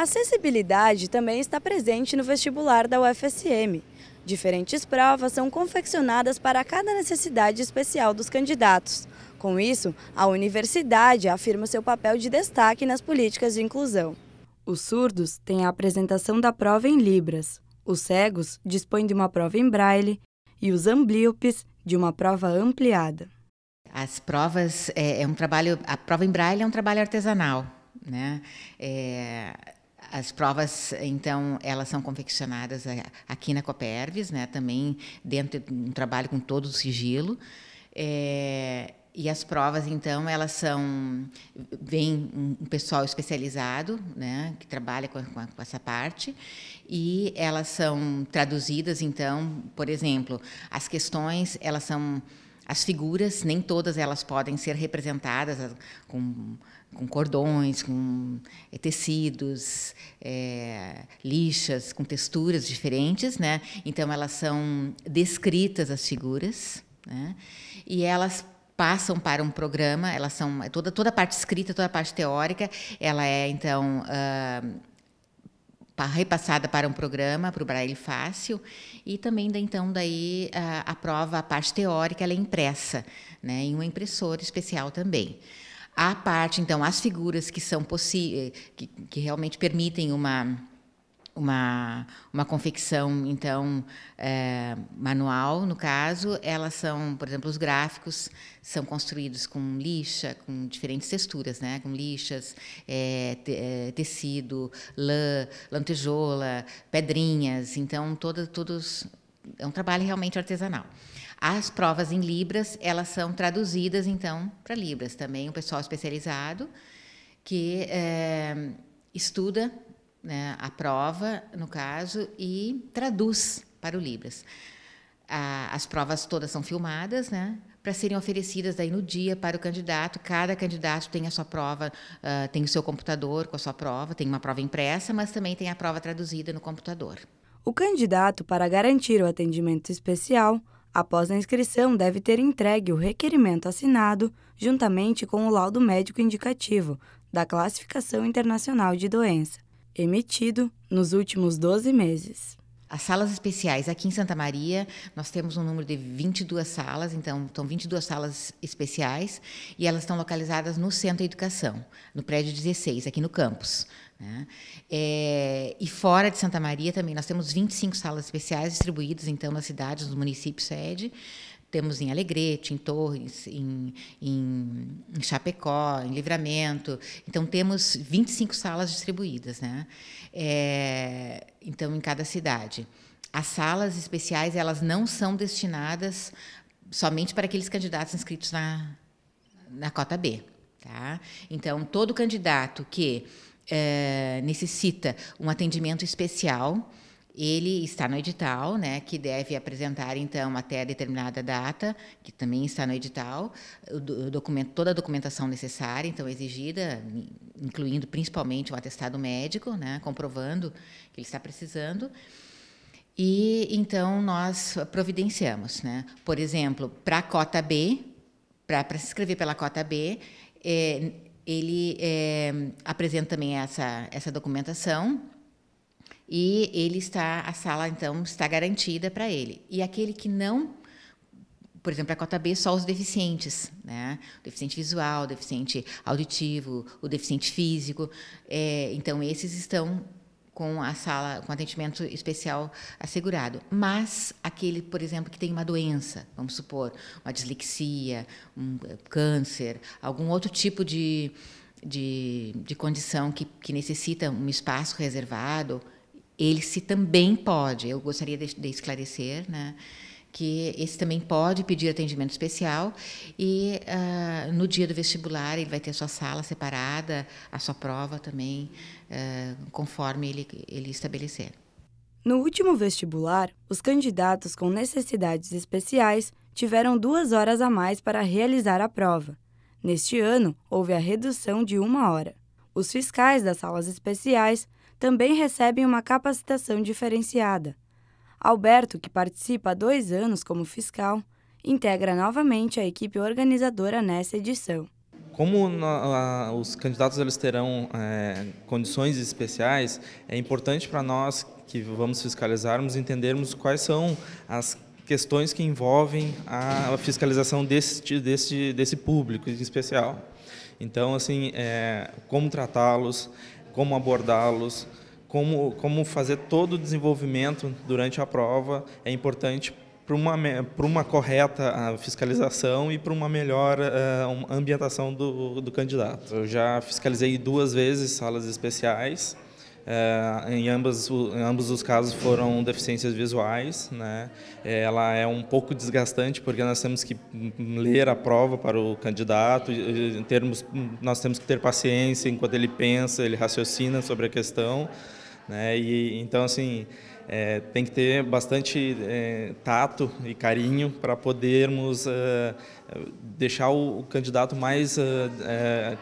A acessibilidade também está presente no vestibular da UFSM. Diferentes provas são confeccionadas para cada necessidade especial dos candidatos. Com isso, a universidade afirma seu papel de destaque nas políticas de inclusão. Os surdos têm a apresentação da prova em libras, os cegos dispõem de uma prova em braille e os amblíopes de uma prova ampliada. As provas é, é um trabalho, a prova em braille é um trabalho artesanal, né? É, as provas, então, elas são confeccionadas aqui na Copervis, né, também dentro de um trabalho com todo o sigilo. É, e as provas, então, elas são. Vem um pessoal especializado, né, que trabalha com, com, com, essa parte, e elas são traduzidas, então, por exemplo, as questões, elas são. As figuras, nem todas elas podem ser representadas com com cordões, com eh, tecidos, é, lixas, com texturas diferentes, né? Então elas são descritas as figuras, né? E elas passam para um programa, elas são é toda toda a parte escrita, toda a parte teórica, ela é então uh, repassada para um programa, para o Braille Fácil, e também então daí a, ah, a prova, a parte teórica, ela é impressa, né, em uma impressora especial também. A parte, então, as figuras que são possíveis, eh, que, que realmente permitem uma uma, uma confecção, então, é, manual, no caso, elas são, por exemplo, os gráficos são construídos com lixa, com diferentes texturas, né? com lixas, é, te, é, tecido, lã, lantejola, pedrinhas, então, toda, todos, é um trabalho realmente artesanal. As provas em Libras, elas são traduzidas, então, para Libras também, o um pessoal especializado que é, estuda né, a prova, no caso, e traduz para o Libras. as provas todas são filmadas, né? para serem oferecidas daí no dia para o candidato. Cada candidato tem a sua prova, uh, tem o seu computador com a sua prova, tem uma prova impressa, mas também tem a prova traduzida no computador. O candidato, para garantir o atendimento especial, Após a inscrição, deve ter entregue o requerimento assinado juntamente com o laudo médico indicativo da Classificação Internacional de Doença, emitido nos últimos 12 meses. As salas especiais aqui em Santa Maria, nós temos um número de 22 salas, então estão 22 salas especiais e elas estão localizadas no Centro de Educação, no prédio 16, aqui no campus. Né? É, e fora de Santa Maria também, nós temos 25 salas especiais distribuídas então nas cidades, nos municípios sede. Temos em Alegrete, em Torres, em, em, em Chapecó, em Livramento. Então, temos 25 salas distribuídas, né? É, então, em cada cidade. As salas especiais, elas não são destinadas somente para aqueles candidatos inscritos na, na cota B. Tá? Então, todo candidato que é, necessita um atendimento especial ele está no edital, né, que deve apresentar, então, até determinada data, que também está no edital, documento, toda a documentação necessária, então, exigida, incluindo principalmente o atestado médico, né, comprovando que ele está precisando. E, então, nós providenciamos. Né? Por exemplo, para a cota B, para se inscrever pela cota B, é, ele é, apresenta também essa, essa documentação, e ele está a sala então está garantida para ele. E aquele que não por exemplo, a cota B só os deficientes, né? O deficiente visual, o deficiente auditivo, o deficiente físico. É, então, esses estão com a sala, com atendimento especial assegurado. Mas aquele, por exemplo, que tem uma doença, vamos supor, uma dislexia, um eh, câncer, algum outro tipo de, de, de condição que, que necessita um espaço reservado, ele se também pode, eu gostaria de, de esclarecer, né? que esse também pode pedir atendimento especial e uh, no dia do vestibular ele vai ter a sua sala separada, a sua prova também, uh, conforme ele, ele estabelecer. No último vestibular, os candidatos com necessidades especiais tiveram duas horas a mais para realizar a prova. Neste ano, houve a redução de uma hora. Os fiscais das salas especiais também recebem uma capacitação diferenciada. Alberto, que participa há dois anos como fiscal, integra novamente a equipe organizadora nessa edição. Como na, a, os candidatos eles terão é, condições especiais, é importante para nós que vamos fiscalizarmos entendermos quais são as questões que envolvem a fiscalização desse, desse, desse público em especial. Então, assim, é, como tratá-los, como abordá-los, como, como fazer todo o desenvolvimento durante a prova é importante para uma, para uma correta ah, fiscalização e para uma melhor uh, ambientação do, do candidato. Eu já fiscalizei duas vezes salas especiais, é, em, ambas, em ambos os casos foram deficiências visuais. Né? Eh, ela é um pouco desgastante porque nós temos que ler a prova para o candidato, em termos, nós temos que ter paciência enquanto ele pensa, ele raciocina sobre a questão. Né? E, então, assim, é, tem que ter bastante é, tato e carinho para podermos é, deixar o, o, candidato mais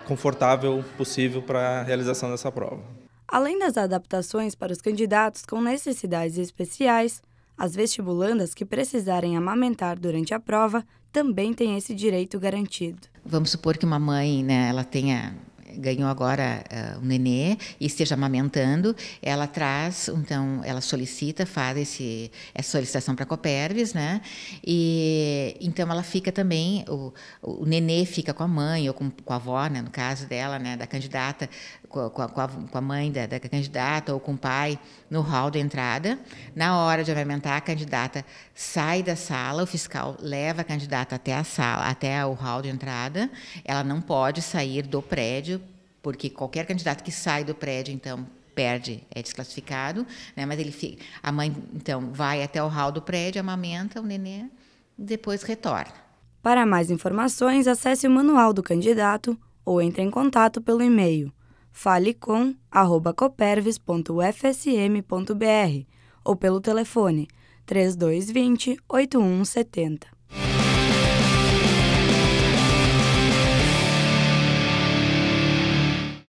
confortável possível para a realização dessa prova. Além das adaptações para os candidatos com necessidades especiais, as vestibulandas que precisarem amamentar durante a prova também têm esse direito garantido. Vamos supor que uma mãe, né, ela tenha ganhou agora uh, um nenê e esteja amamentando, ela traz, então, ela solicita, faz esse, essa solicitação para a Copervis, né? E então ela fica também, o, o nenê fica com a mãe ou com, com a avó, né, no caso dela, né, da candidata, com a, com, a, com a, mãe da, da, candidata ou com o pai no hall de entrada. Na hora de amamentar, a candidata sai da sala, o fiscal leva a candidata até a sala, até o hall de entrada. Ela não pode sair do prédio, porque qualquer candidato que sai do prédio, então perde, é desclassificado, né? Mas ele fica, a mãe então vai até o hall do prédio, amamenta o nenê, depois retorna. Para mais informações, acesse o manual do candidato ou entre em contato pelo e-mail fale com ou pelo telefone 3220 8170.